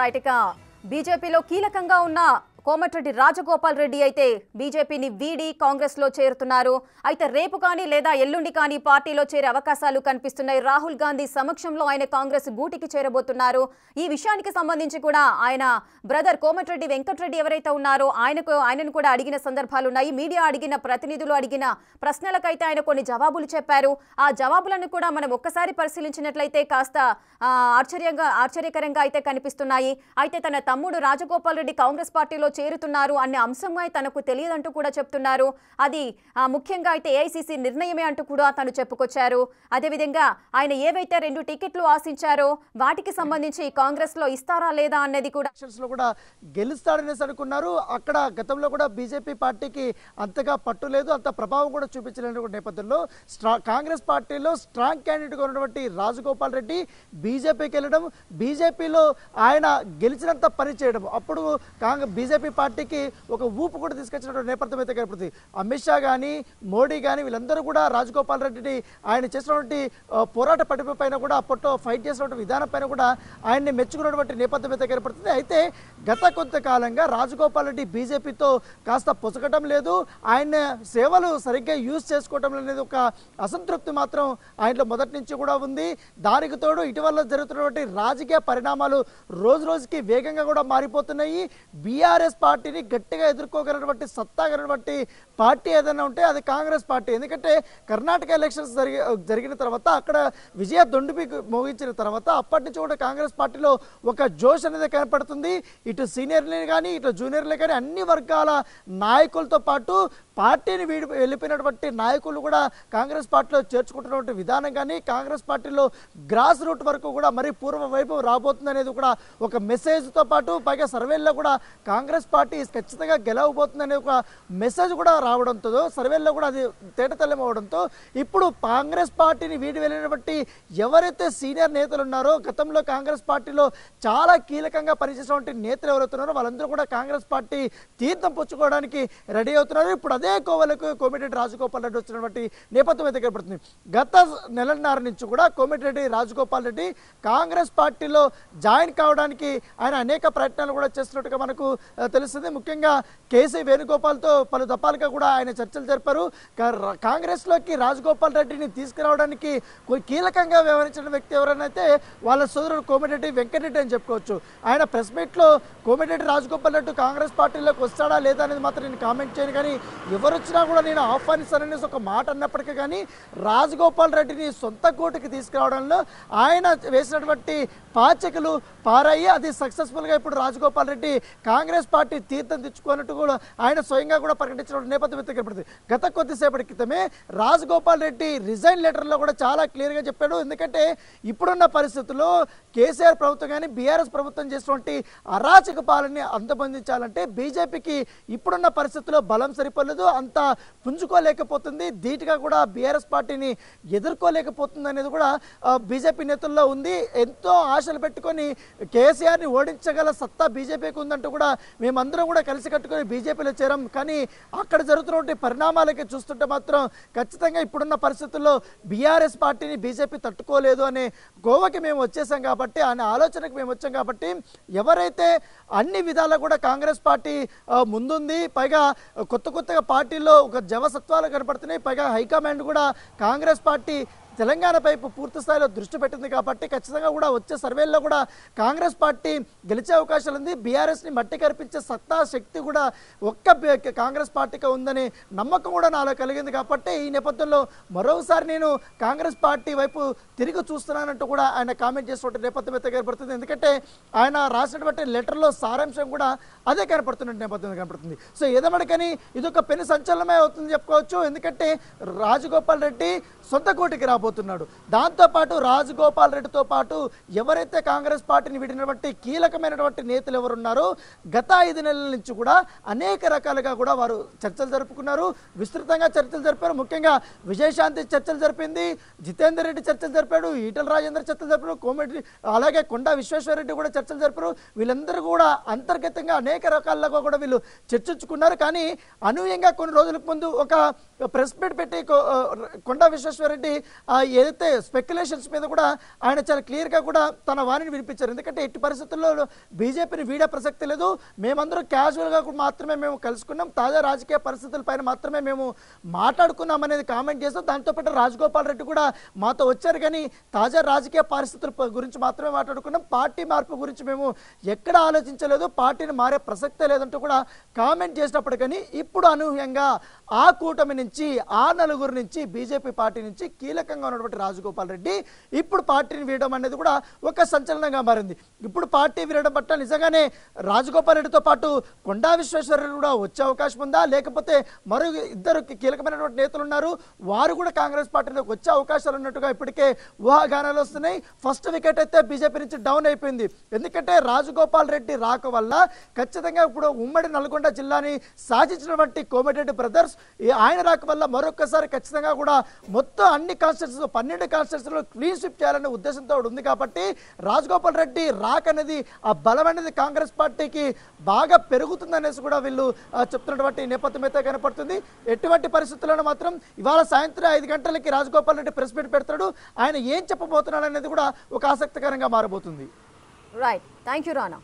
right ఇక బీజేపీలో కీలకంగా ఉన్న కోమటిరెడ్డి రాజగోపాల్ రెడ్డి అయితే బీజేపీని వీడి కాంగ్రెస్లో చేరుతున్నారు అయితే రేపు కానీ లేదా ఎల్లుండి కానీ పార్టీలో చేరే అవకాశాలు కనిపిస్తున్నాయి రాహుల్ గాంధీ సమక్షంలో ఆయన కాంగ్రెస్ బూటికి చేరబోతున్నారు ఈ విషయానికి సంబంధించి కూడా ఆయన బ్రదర్ కోమటిరెడ్డి వెంకటరెడ్డి ఎవరైతే ఉన్నారో ఆయనకు ఆయనను కూడా అడిగిన సందర్భాలు ఉన్నాయి మీడియా అడిగిన ప్రతినిధులు అడిగిన ప్రశ్నలకైతే ఆయన కొన్ని జవాబులు చెప్పారు ఆ జవాబులను కూడా మనం ఒక్కసారి పరిశీలించినట్లయితే కాస్త ఆశ్చర్యంగా ఆశ్చర్యకరంగా అయితే కనిపిస్తున్నాయి అయితే తన తమ్ముడు రాజగోపాల్ రెడ్డి కాంగ్రెస్ పార్టీలో చేరుతున్నారు అనే అంశంపై తనకు తెలియదంటూ కూడా చెప్తున్నారు అది ముఖ్యంగా అయితే ఏఐసిసి నిర్ణయమే అంటూ కూడా తను చెప్పుకొచ్చారు అదేవిధంగా ఆయన ఏవైతే రెండు టికెట్లు ఆశించారో వాటికి సంబంధించి కాంగ్రెస్ లో ఇస్తారా లేదా అనేది కూడా కూడా గెలుస్తాడనేసి అనుకున్నారు అక్కడ గతంలో కూడా బీజేపీ పార్టీకి అంతగా పట్టు లేదు అంత ప్రభావం కూడా చూపించలేని నేపథ్యంలో కాంగ్రెస్ పార్టీలో స్ట్రాంగ్ క్యాండిడేట్గా ఉన్నటువంటి రాజగోపాల్ రెడ్డి బీజేపీకి వెళ్ళడం బీజేపీలో ఆయన గెలిచినంత పని చేయడం అప్పుడు కాంగ్రెస్ బీజేపీ బీజేపీ పార్టీకి ఒక ఊపు కూడా తీసుకొచ్చినటువంటి నేపథ్యం అయితే కనపడుతుంది అమిత్ షా కానీ మోడీ కానీ వీళ్ళందరూ కూడా రాజగోపాల్ రెడ్డిని ఆయన చేసినటువంటి పోరాట పటిమ పైన కూడా అప్పట్లో ఫైట్ చేసినటువంటి విధానం పైన కూడా ఆయన్ని మెచ్చుకున్నటువంటి నేపథ్యం అయితే కనపడుతుంది అయితే గత కొంతకాలంగా రాజగోపాల్ రెడ్డి బీజేపీతో కాస్త పొసగటం లేదు ఆయన సేవలు సరిగ్గా యూజ్ చేసుకోవటం అనేది ఒక అసంతృప్తి మాత్రం ఆయనలో మొదటి నుంచి కూడా ఉంది దానికి తోడు ఇటీవల జరుగుతున్నటువంటి రాజకీయ పరిణామాలు రోజు రోజుకి వేగంగా కూడా మారిపోతున్నాయి బీఆర్ఎస్ కాంగ్రెస్ పార్టీని గట్టిగా సత్తా సత్తాగలిగినటువంటి పార్టీ ఏదైనా ఉంటే అది కాంగ్రెస్ పార్టీ ఎందుకంటే కర్ణాటక ఎలక్షన్స్ జరిగి జరిగిన తర్వాత అక్కడ విజయ దొండుపి మోగించిన తర్వాత అప్పటి నుంచి కూడా కాంగ్రెస్ పార్టీలో ఒక జోష్ అనేది కనపడుతుంది ఇటు సీనియర్లే కానీ ఇటు జూనియర్లే కానీ అన్ని వర్గాల నాయకులతో పాటు పార్టీని వీడి వెళ్ళిపోయినటువంటి నాయకులు కూడా కాంగ్రెస్ పార్టీలో చేర్చుకుంటున్నటువంటి విధానం కానీ కాంగ్రెస్ పార్టీలో గ్రాస్ రూట్ వరకు కూడా మరీ పూర్వ వైపు రాబోతుంది అనేది కూడా ఒక మెసేజ్తో పాటు పైగా సర్వేల్లో కూడా కాంగ్రెస్ పార్టీ ఖచ్చితంగా గెలవబోతుంది అనే ఒక మెసేజ్ కూడా రావడంతో సర్వేల్లో కూడా అది తేటతల్లం అవడంతో ఇప్పుడు కాంగ్రెస్ పార్టీని వీడి వెళ్ళినటువంటి ఎవరైతే సీనియర్ నేతలు ఉన్నారో గతంలో కాంగ్రెస్ పార్టీలో చాలా కీలకంగా పనిచేసినటువంటి నేతలు ఎవరైతున్నారో వాళ్ళందరూ కూడా కాంగ్రెస్ పార్టీ తీర్థం పుచ్చుకోవడానికి రెడీ అవుతున్నారు ఇప్పుడు అదే అదే కోవలకు కోమిటిరెడ్డి రాజగోపాల్ రెడ్డి వచ్చినటువంటి నేపథ్యం అయితే కనబడుతుంది గత నెలన్నర నుంచి కూడా కోమిటిరెడ్డి రాజగోపాల్ రెడ్డి కాంగ్రెస్ పార్టీలో జాయిన్ కావడానికి ఆయన అనేక ప్రయత్నాలు కూడా చేస్తున్నట్టుగా మనకు తెలుస్తుంది ముఖ్యంగా కేసీ వేణుగోపాల్తో పలు దఫాలుగా కూడా ఆయన చర్చలు జరిపారు కాంగ్రెస్లోకి రాజగోపాల్ రెడ్డిని తీసుకురావడానికి కీలకంగా వ్యవహరించిన వ్యక్తి అయితే వాళ్ళ సోదరుడు కోమిటిరెడ్డి వెంకటరెడ్డి అని చెప్పుకోవచ్చు ఆయన ప్రెస్ మీట్లో కోమిటిరెడ్డి రాజగోపాల్ రెడ్డి కాంగ్రెస్ పార్టీలోకి వస్తాడా లేదా అనేది మాత్రం నేను కామెంట్ చేయను కానీ ఎవరు వచ్చినా కూడా నేను ఆహ్వానిస్తాననేసి ఒక మాట అన్నప్పటికీ కానీ రాజగోపాల్ రెడ్డిని సొంత కోటికి తీసుకురావడంలో ఆయన వేసినటువంటి పాచకలు పారాయి అది సక్సెస్ఫుల్గా ఇప్పుడు రాజగోపాల్ రెడ్డి కాంగ్రెస్ పార్టీ తీర్థం తెచ్చుకున్నట్టు కూడా ఆయన స్వయంగా కూడా ప్రకటించిన నేపథ్యం కనపడుతుంది గత కొద్దిసేపటి క్రితమే రాజగోపాల్ రెడ్డి రిజైన్ లెటర్లో కూడా చాలా క్లియర్గా చెప్పాడు ఎందుకంటే ఇప్పుడున్న పరిస్థితుల్లో కేసీఆర్ ప్రభుత్వం కానీ బీఆర్ఎస్ ప్రభుత్వం చేసినటువంటి అరాచక పాలని అంతమందించాలంటే బీజేపీకి ఇప్పుడున్న పరిస్థితుల్లో బలం సరిపోలేదు లేదు అంత పుంజుకోలేకపోతుంది ధీటుగా కూడా బీఆర్ఎస్ పార్టీని ఎదుర్కోలేకపోతుంది అనేది కూడా బీజేపీ నేతల్లో ఉంది ఎంతో ఆశలు పెట్టుకొని కేసీఆర్ని ఓడించగల సత్తా బీజేపీకి ఉందంటూ కూడా మేమందరం కూడా కలిసి కట్టుకొని బీజేపీలో చేరాం కానీ అక్కడ జరుగుతున్నటువంటి పరిణామాలకి చూస్తుంటే మాత్రం ఖచ్చితంగా ఇప్పుడున్న పరిస్థితుల్లో బీఆర్ఎస్ పార్టీని బీజేపీ తట్టుకోలేదు అనే గోవాకి మేము వచ్చేసాం కాబట్టి అనే ఆలోచనకు మేము వచ్చాం కాబట్టి ఎవరైతే అన్ని విధాలా కూడా కాంగ్రెస్ పార్టీ ముందుంది పైగా కొత్త కొత్తగా పార్టీలో ఒక జవసత్వాలు కనపడుతున్నాయి పైగా హైకమాండ్ కూడా కాంగ్రెస్ పార్టీ తెలంగాణపై పూర్తి స్థాయిలో దృష్టి పెట్టింది కాబట్టి ఖచ్చితంగా కూడా వచ్చే సర్వేల్లో కూడా కాంగ్రెస్ పార్టీ గెలిచే అవకాశాలు ఉంది బీఆర్ఎస్ని మట్టి కరిపించే సత్తా శక్తి కూడా ఒక్క కాంగ్రెస్ పార్టీకి ఉందని నమ్మకం కూడా నాలో కలిగింది కాబట్టి ఈ నేపథ్యంలో మరోసారి నేను కాంగ్రెస్ పార్టీ వైపు తిరిగి చూస్తున్నానంటూ కూడా ఆయన కామెంట్ చేసినటువంటి నేపథ్యం అయితే కనపడుతుంది ఎందుకంటే ఆయన రాసినటువంటి లెటర్లో సారాంశం కూడా అదే కనపడుతున్న నేపథ్యం కనపడుతుంది సో కానీ ఇది ఒక పెను సంచలనమే అవుతుంది చెప్పుకోవచ్చు ఎందుకంటే రాజగోపాల్ రెడ్డి సొంత కోటికి రాబోతుంది చేయబోతున్నాడు దాంతోపాటు రాజగోపాల్ రెడ్డితో పాటు ఎవరైతే కాంగ్రెస్ పార్టీని విడినటువంటి కీలకమైనటువంటి నేతలు ఎవరున్నారో గత ఐదు నెలల నుంచి కూడా అనేక రకాలుగా కూడా వారు చర్చలు జరుపుకున్నారు విస్తృతంగా చర్చలు జరిపారు ముఖ్యంగా విజయశాంతి చర్చలు జరిపింది జితేందర్ రెడ్డి చర్చలు జరిపాడు ఈటల రాజేందర్ చర్చలు జరిపారు కోమటి అలాగే కొండా విశ్వేశ్వరరెడ్డి కూడా చర్చలు జరిపారు వీళ్ళందరూ కూడా అంతర్గతంగా అనేక రకాలుగా కూడా వీళ్ళు చర్చించుకున్నారు కానీ అనూహ్యంగా కొన్ని రోజులకు ముందు ఒక ప్రెస్ మీట్ పెట్టి కొండా విశ్వేశ్వరరెడ్డి ఏదైతే స్పెక్యులేషన్స్ మీద కూడా ఆయన చాలా క్లియర్గా కూడా తన వాణిని వినిపించారు ఎందుకంటే ఎట్టి పరిస్థితుల్లో బీజేపీని వీడే ప్రసక్తి లేదు మేమందరూ క్యాజువల్గా మాత్రమే మేము కలుసుకున్నాం తాజా రాజకీయ పరిస్థితులపైన మాత్రమే మేము మాట్లాడుకున్నాం అనేది కామెంట్ చేస్తాం దాంతోపాటు రాజగోపాల్ రెడ్డి కూడా మాతో వచ్చారు కానీ తాజా రాజకీయ పరిస్థితుల గురించి మాత్రమే మాట్లాడుకున్నాం పార్టీ మార్పు గురించి మేము ఎక్కడ ఆలోచించలేదు పార్టీని మారే ప్రసక్తే లేదంటూ కూడా కామెంట్ చేసినప్పుడు కానీ ఇప్పుడు అనూహ్యంగా ఆ కూటమి నుంచి నుంచి ఆ నలుగురు నుంచి బీజేపీ పార్టీ నుంచి కీలకంగా ఉన్నటువంటి రాజగోపాల్ రెడ్డి ఇప్పుడు పార్టీని వీడడం అనేది కూడా ఒక సంచలనంగా మారింది ఇప్పుడు పార్టీ వీడడం పట్ల నిజంగానే రాజగోపాల్ రెడ్డితో పాటు కొండా విశ్వేశ్వరరెడ్డి కూడా వచ్చే అవకాశం ఉందా లేకపోతే మరో ఇద్దరు కీలకమైనటువంటి నేతలు ఉన్నారు వారు కూడా కాంగ్రెస్ పార్టీలోకి వచ్చే అవకాశాలు ఉన్నట్టుగా ఇప్పటికే ఊహాగానాలు వస్తున్నాయి ఫస్ట్ వికెట్ అయితే బీజేపీ నుంచి డౌన్ అయిపోయింది ఎందుకంటే రాజగోపాల్ రెడ్డి రాక వల్ల ఖచ్చితంగా ఇప్పుడు ఉమ్మడి నల్గొండ జిల్లాని సాధించినటువంటి కోమటిరెడ్డి బ్రదర్స్ ఆయన రాక బ్యాక్ వల్ల మరొకసారి ఖచ్చితంగా కూడా మొత్తం అన్ని కాన్స్టిట్యూన్స్ పన్నెండు కాన్స్టిట్యూన్స్లో క్లీన్ స్విప్ చేయాలనే ఉద్దేశంతో ఉంది కాబట్టి రాజగోపాల్ రెడ్డి రాక్ అనేది ఆ బలం అనేది కాంగ్రెస్ పార్టీకి బాగా పెరుగుతుందనేసి కూడా వీళ్ళు చెప్తున్నటువంటి నేపథ్యం అయితే కనపడుతుంది ఎటువంటి పరిస్థితుల్లో మాత్రం ఇవాళ సాయంత్రం ఐదు గంటలకి రాజగోపాల్ రెడ్డి ప్రెస్ మీట్ పెడతాడు ఆయన ఏం చెప్పబోతున్నాడు అనేది కూడా ఒక ఆసక్తికరంగా మారబోతుంది రైట్ థ్యాంక్ యూ రానా